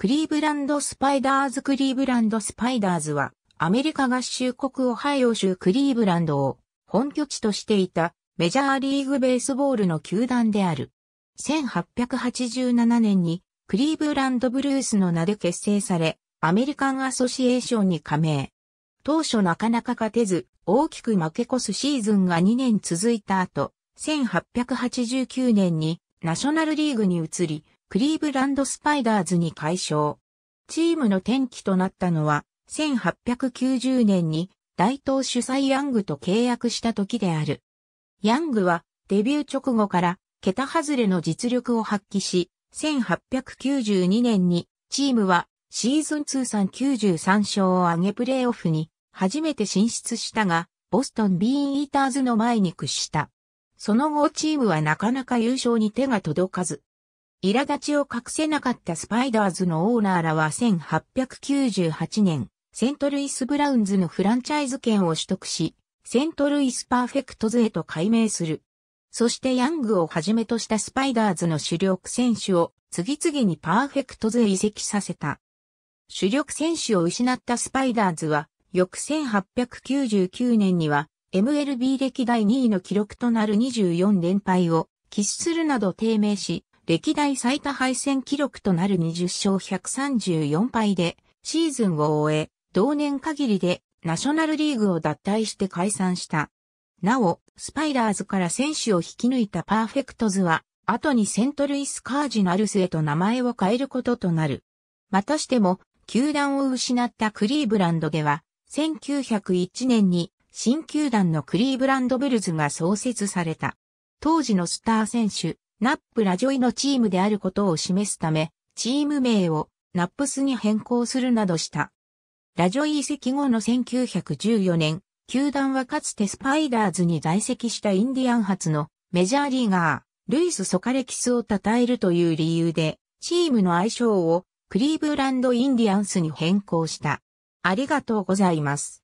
クリーブランドスパイダーズクリーブランドスパイダーズは、アメリカ合衆国オハイオ州クリーブランドを本拠地としていたメジャーリーグベースボールの球団である。1887年にクリーブランドブルースの名で結成され、アメリカンアソシエーションに加盟。当初なかなか勝てず、大きく負け越すシーズンが2年続いた後、1889年にナショナルリーグに移り、クリーブランドスパイダーズに解消。チームの転機となったのは、1890年に大東主催ヤングと契約した時である。ヤングはデビュー直後から桁外れの実力を発揮し、1892年にチームはシーズン通算93勝を挙げプレーオフに初めて進出したが、ボストンビーンイーターズの前に屈した。その後チームはなかなか優勝に手が届かず、苛立ちを隠せなかったスパイダーズのオーナーらは1898年、セントルイス・ブラウンズのフランチャイズ権を取得し、セントルイス・パーフェクトズへと改名する。そしてヤングをはじめとしたスパイダーズの主力選手を次々にパーフェクトズへ移籍させた。主力選手を失ったスパイダーズは、翌1899年には MLB 歴代2位の記録となる24連敗を喫するなど低迷し、歴代最多敗戦記録となる20勝134敗でシーズンを終え、同年限りでナショナルリーグを脱退して解散した。なお、スパイダーズから選手を引き抜いたパーフェクトズは、後にセントルイスカージナルスへと名前を変えることとなる。またしても、球団を失ったクリーブランドでは、1901年に新球団のクリーブランドブルズが創設された。当時のスター選手、ナップラジョイのチームであることを示すため、チーム名をナップスに変更するなどした。ラジョイ移籍後の1914年、球団はかつてスパイダーズに在籍したインディアン発のメジャーリーガー、ルイス・ソカレキスを称えるという理由で、チームの愛称をクリーブランド・インディアンスに変更した。ありがとうございます。